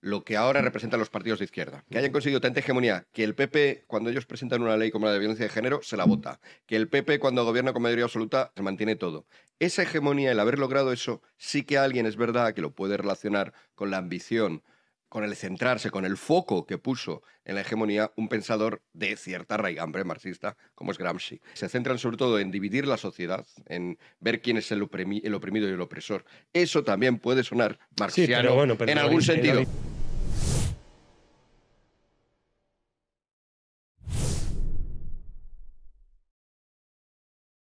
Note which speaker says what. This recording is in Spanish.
Speaker 1: lo que ahora representan los partidos de izquierda. Que hayan conseguido tanta hegemonía que el PP, cuando ellos presentan una ley como la de violencia de género, se la vota. Que el PP, cuando gobierna con mayoría absoluta, se mantiene todo. Esa hegemonía, el haber logrado eso, sí que alguien es verdad que lo puede relacionar con la ambición, con el centrarse, con el foco que puso en la hegemonía un pensador de cierta raigambre marxista como es Gramsci. Se centran sobre todo en dividir la sociedad, en ver quién es el, oprimido y el opresor. Eso también puede sonar marxiano en algún sentido.